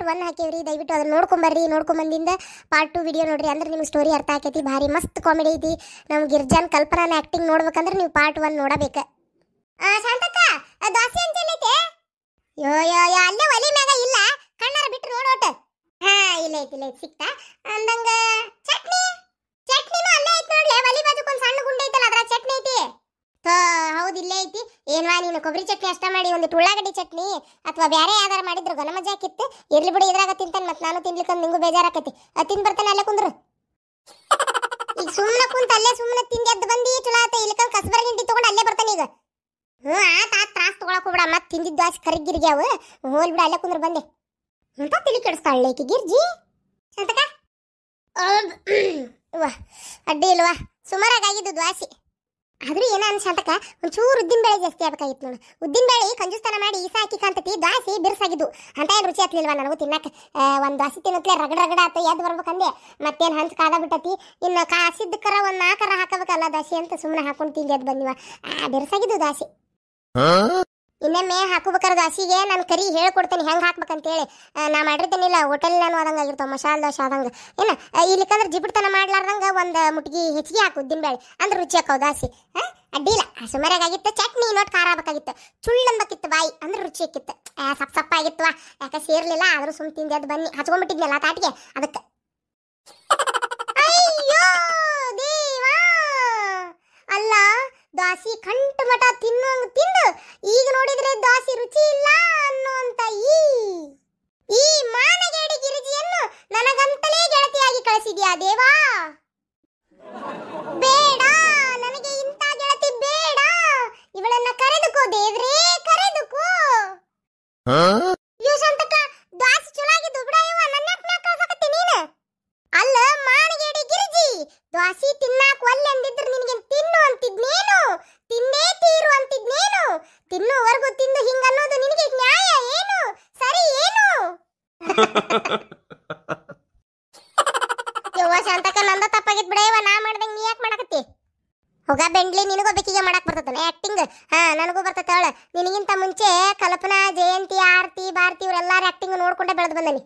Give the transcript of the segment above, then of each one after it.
part one ಹಾಕಿವ್ರಿ ದಯವಿಟ್ಟು ಅದನ್ನ ನೋಡ್ಕೊಂಬರ್ರಿ ನೋಡ್ಕೊಂಬಂದಿಂದ ಪಾರ್ಟ್ ಟು ವಿಡಿಯೋ ನೋಡ್ರಿ ಅಂದ್ರೆ ನಿಮ್ಗೆ ಸ್ಟೋರಿ ಅರ್ಥ ಆಕೈತಿ ಭಾರಿ ಮಸ್ತ್ ಕಾಮಿಡಿ ಐತಿ ನಾವು ಗಿರ್ಜಾನ್ ಕಲ್ಪನಾನ ಆ್ಯಕ್ಟಿಂಗ್ ನೋಡ್ಬೇಕಂದ್ರೆ ನೀವು ಪಾರ್ಟ್ ಒನ್ ನೋಡಬೇಕು ಶಾಂತಕ್ಕ ದೋಸೆ ಅಂಚೇನೈತೆ ಯೋ ಯೋ ಯೋ ಅಲ್ಲೇ ಒಲಿ ಮ್ಯಾಗ ಇಲ್ಲ ಕಣ್ಣಾರ ಬಿಟ್ಟು ನೋಡೋಟ ಹಾ ಇಲ್ಲ ಐತಿ ಇಲ್ಲ ಐತಿ ಕೊಬ್ಬರಿ ಚಟ್ನಿ ಅಷ್ಟ ಮಾಡಿ ಒಂದು ಉಳ್ಳಾಗಡ್ಡಿ ಚಟ್ನಿ ಅಥವಾ ಬೇರೆ ಯಾವ್ದಾರು ಮಾಡಿದ್ರು ಘನ ಮಜಾ ಆಕಿತ್ತು ಇರ್ಲಿ ಬಿಡಿ ಇದ್ರಾಗ ತಿಂತಾನೆ ಮತ್ತೆ ನಾನು ತಿನ್ಲಿಕ್ಕೆ ನಿಂಗೂ ಬೇಜಾರಾಕತಿ ತಿನ್ ಬರ್ತಾನೆ ಅಲ್ಲೇ ಕುಂದ್ರು ಈಗ ಸುಮ್ಮನೆ ಕುಂತ ಅಲ್ಲೇ ಸುಮ್ಮನೆ ತಿಂದು ಎದ್ದು ಬಂದು ಚಲೋ ಆತ ಇಲ್ಲಿ ಕಸಬರ ಗಿಂಡಿ ತಗೊಂಡು ಅಲ್ಲೇ ಬರ್ತಾನೆ ಈಗ ಹ್ಞೂ ಆತ ಆ ತ್ರಾಸ ತಗೊಳಕ್ ಹೋಗ್ಬಿಡ ಮತ್ತೆ ತಿಂದಿದ್ದು ಆಚೆ ಕರಿಗಿರಿಗೆ ಅವು ಹೋಲ್ ಬಿಡ ಅಲ್ಲೇ ಕುಂದ್ರು ಬಂದೆ ಅಂತ ತಿಳಿ ಕೆಡಿಸ್ತಾಳೆ ಈಕಿ ಗಿರ್ಜಿ ಸಂತಕ ಅಡ್ಡಿ ಇಲ್ವಾ ಸುಮಾರಾಗಿ ಆಗಿದ್ದು ದ್ವಾಸಿ ಆದ್ರೂ ಏನ ಅನ್ಸಂತಕ ಒಂಚೂರು ಉದ್ದಿನ ಬೇಳೆ ಜಾಸ್ತಿ ಆಗ್ಬೇಕಾಗಿತ್ತು ನೋಡು ಉದ್ದಿನ ಬೇಳೆ ಕಂಜುಸ್ತಾನ ಮಾಡಿ ಈಸ ಹಾಕಿ ಕಾಂತತಿ ದಾಸಿ ಬಿರ್ಸಾಗಿದ್ದು ಅಂತ ಏನು ರುಚಿ ಹತ್ಲಿಲ್ವಾ ನನಗೂ ತಿನ್ನಕ್ಕೆ ಒಂದು ದಾಸಿ ತಿನ್ನತ್ಲೆ ರಗಡ ರಗಡ ಆತ ಎದ್ದು ಬರ್ಬೇಕಂದೆ ಮತ್ತೇನು ಹಂಚು ಕಾದ ಬಿಟ್ಟತಿ ಇನ್ನು ಕರ ಒಂದು ನಾಲ್ಕರ ಹಾಕಬೇಕಲ್ಲ ದಾಸಿ ಅಂತ ಸುಮ್ಮನೆ ಹಾಕೊಂಡು ತಿಂದು ಎದ್ದು ಬಂದಿವ ಆ ಬಿರ್ಸಾಗಿದ್ದು ದಾಸಿ ಇನ್ನೊಮ್ಮೆ ಹಾಕೋಬೇಕಾದ್ರೆ ದಾಸಿಗೆ ನಾನು ಕರಿ ಹೇಳ್ಕೊಡ್ತೇನೆ ಹೆಂಗೆ ಹಾಕ್ಬೇಕಂತೇಳಿ ನಾ ಮಾಡಿರ್ತೇನಿಲ್ಲ ಹೋಟೆಲ್ ನಾನು ಆದಂಗೆ ಆಗಿರ್ತಾವೆ ಮಸಾಲೆ ದೋಸೆ ಆದಂಗೆ ಏನು ಇಲ್ಲಿಕಂದ್ರೆ ಜಿಬಿಡ್ತನ ಮಾಡ್ಲಾರ್ದಂಗೆ ಒಂದು ಮುಟ್ಗಿ ಹೆಚ್ಚಿಗೆ ಹಾಕು ಉದ್ದಿನ ಅಂದ್ರೆ ರುಚಿ ಹಾಕೋ ದಾಸಿ ಹಾಂ ಅಡ್ಡಿಲ್ಲ ಸುಮಾರಾಗಿತ್ತು ಚಟ್ನಿ ನೋಟ್ ಖಾರ ಆಗ್ಬೇಕಾಗಿತ್ತು ಚುಳ್ಳಂಬಕ್ಕಿತ್ತು ಬಾಯಿ ಅಂದ್ರೆ ರುಚಿ ಹಾಕಿತ್ತು ಸಪ್ ಸಪ್ಪ ಆಗಿತ್ತು ಯಾಕೆ ಸೇರ್ಲಿಲ್ಲ ಆದರೂ ಸುಮ್ ತಿಂದೆ ಅದು ಬನ್ನಿ ಹಚ್ಕೊಂಡ್ಬಿಟ್ಟಿದ್ನಲ್ಲ ತಾಟಿಗೆ ಅದಕ್ಕೆ ಅಲ್ಲ ದಾಸಿ ಕಂಟು ಮಠ ತಿನ್ನು ತಿಂದು ಈಗ ನೋಡಿದ್ರೆ ದೋಸೆ ರುಚಿ ಇಲ್ಲ ಅನ್ನುವಂತ ಈ ಈ ಮಾನಗೇಡಿ ಗಿರಿಜಿಯನ್ನು ನನಗಂತಲೇ ಗೆಳತಿಯಾಗಿ ಕಳಿಸಿದ್ಯಾ ದೇವಾ ಬೇಡ ನನಗೆ ಇಂಥ ಗೆಳತಿ ಬೇಡ ಇವಳನ್ನ ಕರೆದುಕೋ ದೇವ್ರೇ ಕರೆದುಕೋ ಯವ್ವ ಶಾಂತಕ ನಂದ ತಪ್ಪಾಗಿತ್ ಬಿಡ ನಾ ಮಾಡ್ದಂಗ ನೀ ಯಾಕೆ ಮಾಡಕತ್ತಿ ಹೋಗ ಬೆಂಡ್ಲಿ ನಿನಗೂ ಬೆಕ್ಕಿಗೆ ಮಾಡಕ್ ಬರ್ತದಲ್ಲ ಆಕ್ಟಿಂಗ್ ಹಾ ನನಗೂ ಬರ್ತೈತೆ ಅವಳ ನಿನಗಿಂತ ಮುಂಚೆ ಕಲ್ಪನಾ ಜಯಂತಿ ಆರತಿ ಭಾರತಿ ಇವರೆಲ್ಲಾರ ಆಕ್ಟಿಂಗ್ ನೋಡ್ಕೊಂಡೆ ಬೆಳೆದು ಬಂದನಿ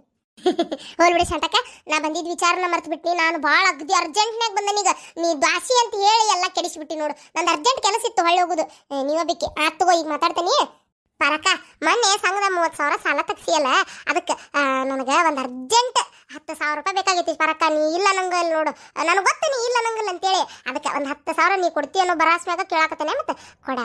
ಹೋಲ್ ಬಿಡಿ ನಾ ಬಂದಿದ್ ವಿಚಾರನ ಮರ್ತು ಬಿಟ್ನಿ ನಾನು ಭಾಳ ಅಗ್ದಿ ಅರ್ಜೆಂಟ್ನಾಗ ಈಗ ನೀ ದಾಸಿ ಅಂತ ಹೇಳಿ ಎಲ್ಲ ಕೆಡಿಸ್ಬಿಟ್ಟಿ ನೋಡು ನಂದು ಅರ್ಜೆಂಟ್ ಕೆಲಸ ಇತ್ತು ಹೊಳ್ಳಿ ಹೋಗುದು ನೀವ ಬೇಕೆ ಆತ್ ತಗೋ ಈಗ ಮಾತಾಡ್ತೇನೆ ಪರಕ ಮೊನ್ನೆ ಸಂಘದ ಮೂವತ್ತು ಸಾವಿರ ಸಾಲ ತಗ್ಸಿಯಲ್ಲ ಅದಕ್ಕೆ ನನಗೆ ಒಂದು ಅರ್ಜೆಂಟ್ ಹತ್ತು ಸಾವಿರ ರೂಪಾಯಿ ಬೇಕಾಗೈತಿ ಪರಕ ನೀ ಇಲ್ಲ ನಂಗೆ ಅಲ್ಲಿ ನೋಡು ನನಗೆ ಗೊತ್ತು ಇಲ್ಲ ನಂಗಲ್ಲ ಅಂತೇಳಿ ಅದಕ್ಕೆ ಒಂದು ಹತ್ತು ಸಾವಿರ ನೀ ಕೊಡ್ತೀಯ ಅನ್ನೋ ಭರವಸೆ ಕೇಳಾಕತ್ತೇನೆ ಮತ್ತೆ ಕೊಡ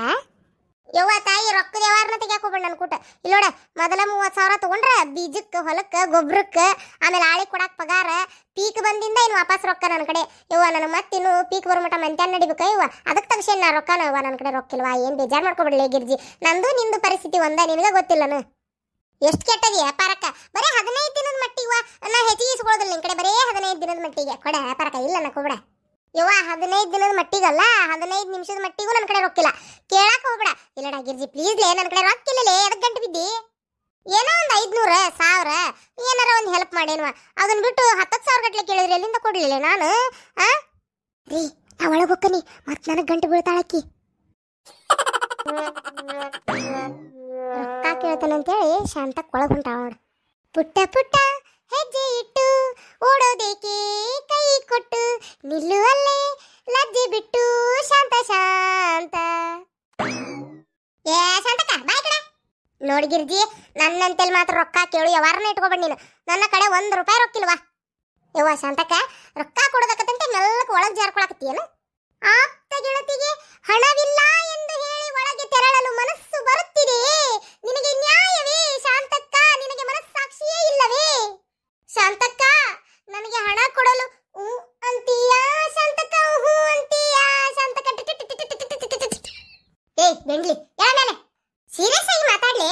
ಯವ್ವ ತಾಯಿ ರೊಕ್ಕದ ಯಾವಾರನ್ನ ತೆಗ್ಯಾಕೋಬೇಡ ನನ್ನ ಕೂಟ ಇಲ್ಲ ಮೊದಲ ಮೂವತ್ತು ಸಾವಿರ ತೊಗೊಂಡ್ರೆ ಬೀಜಕ್ಕೆ ಹೊಲಕ್ಕೆ ಗೊಬ್ಬರಕ್ಕೆ ಆಮೇಲೆ ಆಳಿ ಕೊಡಕ್ಕೆ ಪಗಾರ ಪೀಕ್ ಬಂದಿಂದ ಇನ್ನು ವಾಪಸ್ ರೊಕ್ಕ ನನ್ನ ಕಡೆ ಯವ್ವ ಮತ್ತೆ ಮತ್ತಿನ್ನು ಪೀಕ್ ಬರೋಮಟ ಮಂತ್ಯಾನ ನಡಿಬೇಕ ಇವ್ವ ಅದಕ್ಕೆ ತಕ್ಷಣ ನಾ ರೊಕ್ಕ ನವ್ವ ನನ್ನ ಕಡೆ ರೊಕ್ಕಿಲ್ವಾ ಏನು ಬೇಜಾರು ಮಾಡ್ಕೊಬಿಡ್ಲೇ ಗಿರ್ಜಿ ನಂದು ನಿಂದು ಪರಿಸ್ಥಿತಿ ಒಂದ ನಿನಗೆ ಗೊತ್ತಿಲ್ಲನು ಎಷ್ಟು ಕೆಟ್ಟದಿ ವ್ಯಾಪಾರಕ್ಕ ಬರೀ ಹದಿನೈದು ದಿನದ ಮಟ್ಟಿಗೆ ನಾ ಹೆಚ್ಚಿಗೆ ಇಸ್ಕೊಳ್ಳೋದಿಲ್ಲ ನಿನ್ನ ಕಡೆ ಬರೀ ಹದಿನೈದು ದಿನದ ಮಟ್ಟಿಗೆ ಕೊಡ ವ್ಯಾಪಾರಕ್ಕ ಇಲ್ಲ ನಾ ಕೊಡ ಯವ್ವ ಹದಿನೈದು ದಿನದ ಮಟ್ಟಿಗಲ್ಲ ಹದಿನೈದು ನಿಮಿಷದ ಮಟ್ಟಿಗೂ ನನ್ನ ಕಡೆ ರೊಕ್ಕಿಲ್ಲ ಕೇಳಕ್ಕೆ ಹೋಗ್ಬೇಡ ಇಲ್ಲಡ ಗಿರ್ಜಿ ಪ್ಲೀಸ್ ಲೇ ನನ್ನ ಕಡೆ ರೊಕ್ಕಿಲ್ಲಲೇ ಅದಕ್ಕೆ ಗಂಟೆ ಬಿದ್ದಿ ಏನೋ ಒಂದು ಐದುನೂರ ಸಾವಿರ ಏನಾರ ಒಂದು ಹೆಲ್ಪ್ ಮಾಡೇನ್ವಾ ಅದನ್ನ ಬಿಟ್ಟು ಹತ್ತತ್ತು ಸಾವಿರ ಗಟ್ಟಲೆ ಕೇಳಿದ್ರೆ ಎಲ್ಲಿಂದ ಕೊಡಲಿಲ್ಲ ನಾನು ಆ ರೀ ನಾ ಒಳಗೆ ಹೋಗ್ತೀನಿ ಮತ್ತೆ ನನಗೆ ಗಂಟೆ ಬೀಳ್ತಾಳಕ್ಕಿ ರೊಕ್ಕ ಕೇಳ್ತಾನಂತೇಳಿ ಶಾಂತಕ್ಕೆ ಒಳಗೆ ಹೊಂಟಾಳ ನೋಡು ಪುಟ್ಟ ಪುಟ್ಟ ಹೆಜ್ಜೆ ಇಟ್ಟು ಓಡೋದೇಕೆ ಕೈ ಕೊಟ್ಟು ನಿಲ್ಲುವಲ್ಲೇ ಲಜ್ಜೆ ಬಿಟ್ಟು ಶಾಂತ ಶಾಂತ ಏ ಶಾಂತಕ ಬಾಯ್ ಕಡೆ ನೋಡಿ ಗಿರ್ಜಿ ನನ್ನಂತೇಲಿ ಮಾತ್ರ ರೊಕ್ಕ ಕೇಳು ಯಾವಾರನ್ನ ಇಟ್ಕೊಬೇಡಿ ನೀನು ನನ್ನ ಕಡೆ ಒಂದು ರೂಪಾಯಿ ರೊಕ್ಕಿಲ್ವಾ ಯವ್ವ ಶಾಂತಕ ರೊಕ್ಕ ಕೊಡೋದಕ್ಕಂತೆ ಮೆಲ್ಲಕ್ಕೆ ಒಳಗೆ ಜಾರ್ಕೊಳಕತ್ತೀಯನು ಆಪ್ತ ಗೆಳತಿಗೆ ಹಣವಿಲ್ಲ ಎಂದು ಹೇಳಿ ಒಳಗೆ ತೆರಳಲು ಮನಸ್ಸು ಬರುತ್ತಿದೆ ನಿನಗೆ ನ್ಯಾಯವೇ ಶಾಂತಕ್ಕ ನಿನಗೆ ಮನಸ್ಸಾಕ್ಷಿಯೇ ಇಲ್ಲವೇ ಶಾಂತಕ್ಕ ನನಗೆ ಹಣ ಕೊಡಲು ಹೂ ಅಂತೀಯಾ ಶಾಂತಕ ಹೂ ಅಂತೀಯಾ ಶಾಂತಕ ಏಯ್ ಬೆಂಗ್ಲಿ ಯಾವ ಮೇಲೆ ಸೀರಿಯಸ್ ಆಗಿ ಮಾತಾಡ್ಲಿ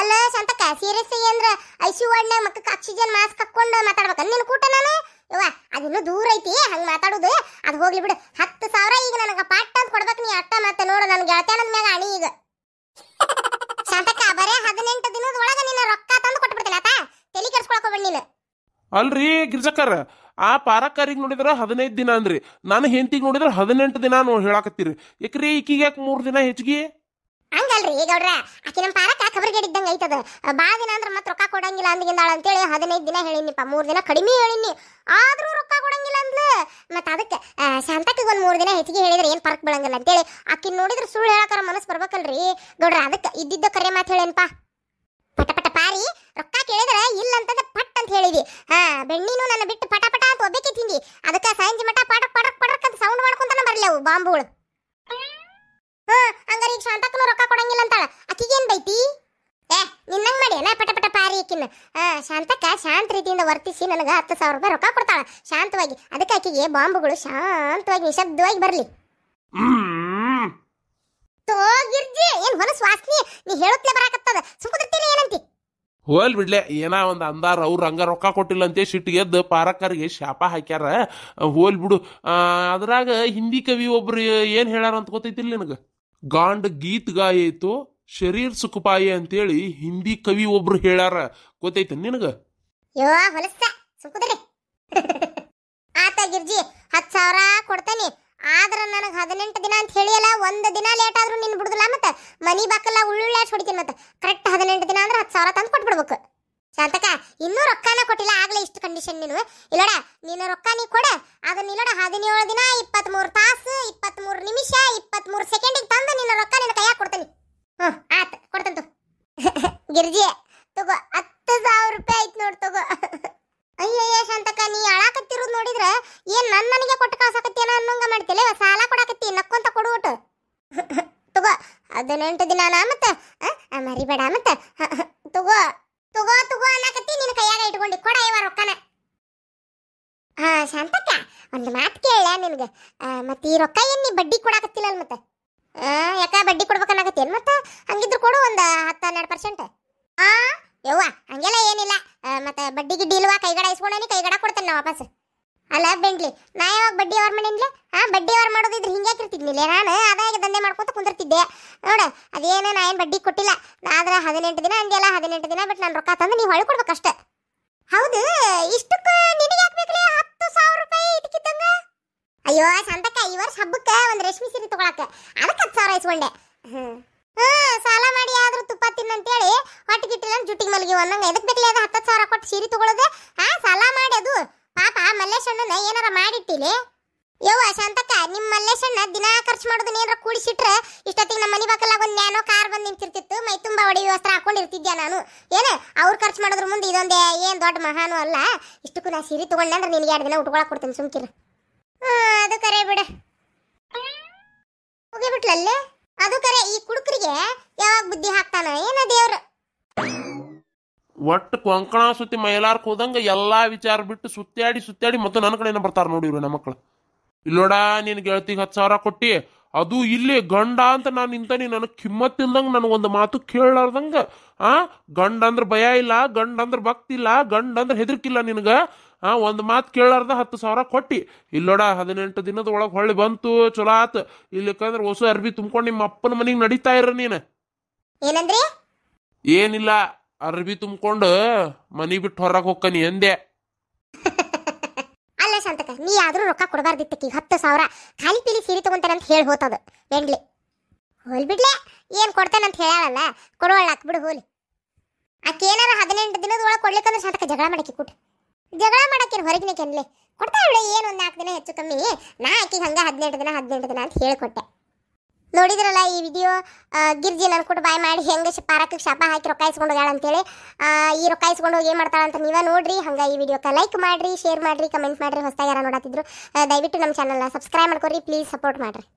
ಅಲ್ಲ ಶಾಂತಕ ಸೀರಿಯಸ್ ಆಗಿ ಅಂದ್ರ ಐಸಿಯು ವಾರ್ಡ್ನ ಮಕ್ಕಕ್ಕೆ ಆಕ್ಸಿಜನ್ ಮಾಸ್ಕ್ ಹಾಕೊಂಡು ಮಾತಾಡ್ಬೇಕಂದ್ ನಿನ್ನ ಕೂಟ ನಾನು ಅದು ಅದಿನ್ನೂ ದೂರ ಐತಿ ಹಂಗೆ ಮಾತಾಡೋದು ಅದು ಹೋಗ್ಲಿ ಬಿಡು ಹತ್ತು ಸಾವಿರ ಈಗ ನನಗೆ ಪಾಟ್ ಅಂತ ಕೊಡ್ಬೇಕು ನೀ ಅಟ್ಟ ಮತ್ತೆ ನೋಡು ನನ್ನ ಗೆಳತ್ಯಾನದ ಮ್ಯಾಗ ಅಣಿ ಈಗ ಶಾಂತಕ ಬರೇ ಹದಿನೆಂಟು ದಿನದ ಒಳಗೆ ನಿನ್ನ ರೊಕ್ಕ ತಂದು ಕೊಟ್ಬಿಡ್ತೀನಿ ಆತ ತಲೆ ಕೆಡ್ಸ್ಕೊಳಕ್ ಹೋಗ್ಬೇಡ ನೀನು ಅಲ್ರಿ ಗಿರ್ಜಕ್ಕರ್ ಆ ಪಾರಕಾರಿಗೆ ನೋಡಿದ್ರೆ ಹದಿನೈದು ದಿನ ಅಂದ್ರಿ ನಾನು ಹೆಂಡತಿಗೆ ನೋಡಿದ್ರೆ ಹದಿನೆಂಟು ದಿನ ನೋ ಹೇಳಾಕತ್ತೀರಿ ಯಾಕ್ರಿ ಈಕಿಗೆ ಯಾಕೆ ಮೂರು ದಿನ ಹೆಚ್ಚಿಗೆ ಹಂಗಲ್ರಿ ಈಗ ಅವ್ರ ಆಕಿ ನಮ್ಮ ಪಾರಕ್ಕ ಖಬರ್ಗೇಡಿದ್ದಂಗೆ ಐತದ ಭಾಳ ದಿನ ಅಂದ್ರೆ ಮತ್ತೆ ರೊಕ್ಕ ಕೊಡಂಗಿಲ್ಲ ಅಂದ್ಗಿಂದಾಳ ಅಂತೇಳಿ ಹದಿನೈದು ದಿನ ಹೇಳಿನಿಪ್ಪ ಮೂರು ದಿನ ಕಡಿಮೆ ಹೇಳಿನಿ ಆದರೂ ರೊಕ್ಕ ಕೊಡಂಗಿಲ್ಲ ಅಂದ್ಲು ಮತ್ತೆ ಅದಕ್ಕೆ ಶಾಂತಕ್ಕಿಗೆ ಒಂದು ಮೂರು ದಿನ ಹೆಚ್ಚಿಗೆ ಹೇಳಿದ್ರೆ ಏನು ಫರ್ಕ್ ಬೀಳಂಗಿಲ್ಲ ಅಂತೇಳಿ ಆಕಿನ ನೋಡಿದ್ರೆ ಸುಳ್ಳು ಹೇಳಕ್ಕಾರ ಮನಸ್ಸು ಬರ್ಬೇಕಲ್ರಿ ಗೌಡ್ರ ಅದಕ್ಕೆ ಇದ್ದಿದ್ದ ಕರೆ ಮಾತು ಹೇಳೇನಪ್ಪ ಸಾರಿ ರೊಕ್ಕ ಕೇಳಿದ್ರೆ ಇಲ್ಲ ಅಂತಂದ ಪಟ್ ಅಂತ ಹೇಳಿದಿ ಹಾ ಬೆಣ್ಣಿನೂ ನನ್ನ ಬಿಟ್ಟು ಪಟ ಪಟ ಅಂತ ಒಬ್ಬಕ್ಕೆ ತಿಂದಿ ಅದಕ್ಕೆ ಸಾಯಂಜಿ ಮಠ ಪಡಕ್ ಪಡಕ್ ಪಟಕ್ ಅಂತ ಸೌಂಡ್ ಮಾಡ್ಕೊಂತಾನೆ ಬರಲಿ ಬಾಂಬುಗಳು ಹಾ ಹಂಗಾರೆ ಈಗ ಶಾಂತಕ್ಕೂ ರೊಕ್ಕ ಕೊಡಂಗಿಲ್ಲ ಅಂತಾಳ ಅಕ್ಕಿಗೇನ್ ಬೈತಿ ಏ ನಿನ್ನಂಗ್ ಮಾಡಿ ನಾ ಪಟ ಪಟ ಪಾರಿ ಆಕಿನ ಶಾಂತಕ್ಕ ಶಾಂತ ರೀತಿಯಿಂದ ವರ್ತಿಸಿ ನನಗೆ ಹತ್ತು ಸಾವಿರ ರೂಪಾಯಿ ರೊಕ್ಕ ಕೊಡ್ತಾಳ ಶಾಂತವಾಗಿ ಅದಕ್ಕೆ ಆಕಿಗೆ ಬಾಂಬುಗಳು ಶಾಂತವಾಗಿ ನಿಶಬ್ದವಾಗಿ ಬರಲಿ ಗಿರ್ಜಿ ಏನ್ ಹೊಲಸ್ ವಾಸನೆ ನೀ ಹೇಳುತ್ತಲೇ ಬರಾಕತ್ತದ ಸುಮ್ಮನೆ ಏನಂತಿ ಹೋಲ್ ಬಿಡ್ಲೆ ಏನ ಒಂದು ಅಂದಾರ ಅವ್ರು ಹಂಗ ರೊಕ್ಕ ಕೊಟ್ಟಿಲ್ಲ ಅಂತೇಳಿ ಸಿಟ್ಟು ಎದ್ದು ಪಾರಕ್ಕರಿಗೆ ಶಾಪ ಹಾಕ್ಯಾರ ಹೋಲ್ ಬಿಡು ಅದ್ರಾಗ ಹಿಂದಿ ಕವಿ ಒಬ್ರು ಏನು ಹೇಳಾರ ಅಂತ ಗೊತ್ತೈತಿಲ್ಲ ನಿನಗೆ ಗಾಂಡ್ ಗೀತ್ ಗಾಯಿತು ಶರೀರ್ ಸುಖಪಾಯಿ ಅಂತೇಳಿ ಹಿಂದಿ ಕವಿ ಒಬ್ರು ಹೇಳಾರ ಗೊತ್ತೈತಿ ನಿನಗ ಆತ ಗಿರ್ಜಿ ಹತ್ತು ಸಾವಿರ ಕೊಡ್ತೇನೆ ಆದ್ರೆ ನನಗೆ ಹದಿನೆಂಟು ದಿನ ಅಂತ ಹೇಳಿಯಲ್ಲ ಒಂದು ದಿನ ಲೇಟ್ ಆದ್ರೂ ನಿನ್ನ ಬಿಡುದಿಲ್ಲ ಮತ್ತೆ ಮನಿ ಬಾಕಲ್ಲ ಉಳ್ಳುಳ್ಳಿ ಆಡ್ ಮತ್ತೆ ಕರೆಕ್ಟ್ ಹದಿನೆಂಟು ದಿನ ಅಂದ್ರೆ ಹತ್ತು ಸಾವಿರ ತಂದು ಕೊಟ್ಬಿಡ್ಬೇಕು ಶಾಂತಕ ಇನ್ನೂ ರೊಕ್ಕನ ಕೊಟ್ಟಿಲ್ಲ ಆಗಲೇ ಇಷ್ಟು ಕಂಡೀಷನ್ ನೀನು ಇಲ್ಲೋಡ ನೀನು ರೊಕ್ಕ ನೀ ಕೊಡ ಆಗ ಇಲ್ಲೋಡ ಹದಿನೇಳು ದಿನ ಇಪ್ಪತ್ತ್ಮೂರು ಹದಿನೆಂಟು ದಿನ ಮತ್ತೆ ಮರಿಬೇಡ ಮತ್ತೆ ತಗೋ ತಗೋ ತಗೋ ಅನ್ನಕತ್ತಿ ನಿನ್ನ ಕೈಯಾಗ ಇಟ್ಕೊಂಡಿ ಕೊಡ ಇವ ರೊಕ್ಕನ ಹಾ ಶಾಂತಕ್ಕ ಒಂದು ಮಾತು ಕೇಳ ನಿನಗೆ ಮತ್ತೆ ಈ ರೊಕ್ಕ ಏನು ನೀ ಬಡ್ಡಿ ಕೊಡಾಕತ್ತಿಲ್ಲ ಮತ್ತೆ ಯಾಕ ಬಡ್ಡಿ ಏನ್ ಮತ್ತೆ ಹಂಗಿದ್ರು ಕೊಡು ಒಂದು ಹತ್ತು ಹನ್ನೆರಡು ಪರ್ಸೆಂಟ್ ಆ ಯವ್ವ ಹಂಗೆಲ್ಲ ಏನಿಲ್ಲ ಮತ್ತೆ ಬಡ್ಡಿ ಗಿಡ್ಡಿ ಇಲ್ವಾ ಕೈಗಡ ಇಸ್ಕೊಂಡೇನಿ ಕೈಗಡ ಕೊಡ್ತೇನೆ ವಾಪಸ್ ಅಲ್ಲ ಬೆಂಗ್ಲಿ ನಾ ಯಾವಾಗ ಬಡ್ಡಿ ಅವ್ರ ಮನೆಯಲ್ಲಿ ಆ ಬಡ್ಡಿ ಅವ್ರ ಮಾಡೋದಿದ್ರೆ ಹಿಂಗೆ ಹಾಕಿರ್ತಿದ್ನಿಲ್ಲ ನಾನು ಅದಾಗಿ ದಂಧೆ ಮಾಡ್ಕೊತ ಕುಂದಿರ್ತಿದ್ದೆ ನೋಡು ಅದೇನು ನಾ ಏನು ಬಡ್ಡಿ ಕೊಟ್ಟಿಲ್ಲ ಆದ್ರೆ ಹದಿನೆಂಟು ದಿನ ಅಂದೆಲ್ಲ ಹದಿನೆಂಟು ದಿನ ಬಿಟ್ಟು ನಾನು ರೊಕ್ಕ ತಂದು ನೀವು ಅಷ್ಟೆ ಹೌದು ಇಷ್ಟಕ್ಕೆ ನಿನಗೆ ಹಾಕ್ಬೇಕ್ರಿ ಹತ್ತು ಸಾವಿರ ರೂಪಾಯಿ ಇದಕ್ಕಿದ್ದಂಗ ಅಯ್ಯೋ ಸಂತಕ ಈ ವರ್ಷ ಹಬ್ಬಕ್ಕೆ ಒಂದು ರೇಷ್ಮೆ ಸೀರೆ ತೊಗೊಳಕ್ಕೆ ಅದಕ್ಕೆ ಹತ್ತು ಸಾವಿರ ಇಸ್ಕೊಂಡೆ ಹ್ಞೂ ಹ್ಞೂ ಸಾಲ ಮಾಡಿ ಆದರೂ ತುಪ್ಪ ತಿನ್ನಂತೇಳಿ ಹೊಟ್ಟೆ ಗಿಟ್ಟಿಲ್ಲ ಜುಟ್ಟಿಗೆ ಮಲಗಿ ಒಂದಂಗೆ ಎದಕ್ಕೆ ಬೇಕಲಿ ಅದು ಹತ್ತು ಸಾವಿರ ಕೊಟ್ಟು ಸೀರೆ ತೊಗೊಳೋದು ಹಾಂ ಏನಾರ ಮಾಡಿಟ್ಟಿಲಿ ಯವ್ವ ಶಾಂತಕ್ಕ ನಿಮ್ಮ ಮಲ್ಲೇಶಣ್ಣ ದಿನಾ ಖರ್ಚು ಮಾಡೋದನ್ನ ಏನಾರ ಕೂಡಿಸಿಟ್ರೆ ಇಷ್ಟೊತ್ತಿಗೆ ನಮ್ಮ ಮನೆ ಬಾಕಲಾಗ ಒಂದು ನ್ಯಾನೋ ಕಾರ್ ಬಂದು ನಿಂತಿರ್ತಿತ್ತು ಮೈ ತುಂಬ ಒಡೆಯುವ ವಸ್ತ್ರ ಹಾಕೊಂಡಿರ್ತಿದ್ದೆ ನಾನು ಏನು ಅವ್ರು ಖರ್ಚು ಮಾಡೋದ್ರ ಮುಂದೆ ಇದೊಂದೇ ಏನ್ ದೊಡ್ಡ ಮಹಾನು ಅಲ್ಲ ಇಷ್ಟಕ್ಕೂ ನಾ ಸೀರೆ ತೊಗೊಂಡೆ ಅಂದ್ರೆ ನಿನಗೆ ಎರಡು ದಿನ ಉಟ್ಕೊಳಕ್ಕೆ ಕೊಡ್ತೀನಿ ಸುಮ್ಕಿರು ಅದು ಕರೆ ಬಿಡ ಹೋಗಿಬಿಟ್ಲಲ್ಲೇ ಅದು ಕರೆ ಈ ಕುಡುಕರಿಗೆ ಯಾವಾಗ ಬುದ್ಧಿ ಹಾಕ್ತಾನ ಏನ ದೇವ್ರು ಒಟ್ಟು ಕೊಂಕಣ ಸುತ್ತಿ ಮೈಲಾರ್ಕ್ ಹೋದಂಗ ಎಲ್ಲಾ ವಿಚಾರ ಬಿಟ್ಟು ಸುತ್ತಾಡಿ ಸುತ್ತಾಡಿ ಮತ್ತೆ ನನ್ನ ಕಡೆಯಿಂದ ಬರ್ತಾರ ನೋಡಿ ಇವ್ರು ನಮ್ಮ ಮಕ್ಕಳು ಇಲ್ಲೋಡ ನಿನ್ ಗೆಳತಿಗೆ ಹತ್ತು ಸಾವಿರ ಕೊಟ್ಟಿ ಅದು ಇಲ್ಲಿ ಗಂಡ ಅಂತ ನಾನು ನಿಂತ ನೀ ನನಗೆ ಕಿಮ್ಮತ್ ನನ್ ನನಗೊಂದು ಮಾತು ಕೇಳಾರ್ದಂಗ ಆ ಗಂಡ ಅಂದ್ರೆ ಭಯ ಇಲ್ಲ ಗಂಡ ಅಂದ್ರೆ ಭಕ್ತಿ ಇಲ್ಲ ಗಂಡ ಅಂದ್ರೆ ಹೆದರ್ಕಿಲ್ಲ ನಿನಗೆ ಆ ಒಂದು ಮಾತು ಕೇಳಾರ್ದ ಹತ್ತು ಸಾವಿರ ಕೊಟ್ಟಿ ಇಲ್ಲೋಡ ಹದಿನೆಂಟು ದಿನದ ಒಳಗೆ ಹೊಳ್ಳಿ ಬಂತು ಚಲೋ ಆತು ಇಲ್ಲಿಕಂದ್ರೆ ಹೊಸ ಅರ್ಬಿ ತುಂಬ್ಕೊಂಡು ನಿಮ್ಮ ಅಪ್ಪನ ಮನೆಗೆ ನಡೀತಾ ಇರ ನೀನು ಏನಿಲ್ಲ ಅರ್ಬಿ ತುಂಬ್ಕೊಂಡು ಮನಿ ಬಿಟ್ಟು ಹೊರಗೆ ಹೋಗ್ಕನಿ ಎಂದೆ ಅಲ್ಲ ಶಾಂತಕ ನೀ ಆದರೂ ರೊಕ್ಕ ಕೊಡಬಾರ್ದಿತ್ತಕ್ಕಿ ಹತ್ತು ಸಾವಿರ ಖಾಲಿ ಪೀಲಿ ಸೀರೆ ಅಂತ ಹೇಳಿ ಹೋತದ ಬೆಂಡ್ಲಿ ಹೋಲ್ ಬಿಡ್ಲೆ ಏನ್ ಅಂತ ಹೇಳಲ್ಲ ಕೊಡೋಳಾಕ್ ಬಿಡು ಹೋಲಿ ಆಕೆ ಏನಾರ ಹದಿನೆಂಟು ದಿನದ ಒಳಗೆ ಕೊಡ್ಲಿಕ್ಕಂದ್ರೆ ಶಾಂತಕ ಜಗಳ ಮಾಡಕ್ಕೆ ಕೂಟ ಜಗಳ ಮಾಡಕ್ಕೇನು ಹೊರಗಿನ ಕೆನ್ಲೆ ಕೊಡ್ತಾ ಏನು ಒಂದು ನಾಲ್ಕು ದಿನ ಹೆಚ್ಚು ಕಮ್ಮಿ ನಾ ಆಕಿಗೆ ಹಂಗೆ ಹದಿನೆಂಟು ದಿನ ಹದಿನೆಂಟು ದಿನ ಅಂತ ಹೇಳಿಕೊಟ್ಟೆ ನೋಡಿದ್ರಲ್ಲ ಈ ವಿಡಿಯೋ ಗಿರ್ಜಿ ನನ್ನ ಕೊಟ್ಟು ಬಾಯ್ ಮಾಡಿ ಹೆಂಗೆ ಪಾರಕ್ಕೆ ಶಾಪ ಹಾಕಿ ರೊಕ್ಕ ಇಸ್ಕೊಂಡು ಅಂತೇಳಿ ಈ ರೊಕ್ಕ ಇಸ್ಕೊಂಡು ಹೋಗಿ ಏನು ಅಂತ ನೀವೇ ನೋಡ್ರಿ ಹಂಗೆ ಈ ವಿಡಿಯೋಕ್ಕೆ ಲೈಕ್ ಮಾಡಿರಿ ಶೇರ್ ಮಾಡಿರಿ ಕಮೆಂಟ್ ಮಾಡಿರಿ ಹೊಸ್ದಾಗಿ ಯಾರ ನೋಡತ್ತಿದ್ರು ದಯವಿಟ್ಟು ನಮ್ಮ ಚಾನಲ್ನ ಸಬ್ಸ್ಕ್ರೈಬ್ ಮಾಡ್ಕೊರಿ ಪ್ಲೀಸ್ ಸಪೋರ್ಟ್ ಮಾಡಿರಿ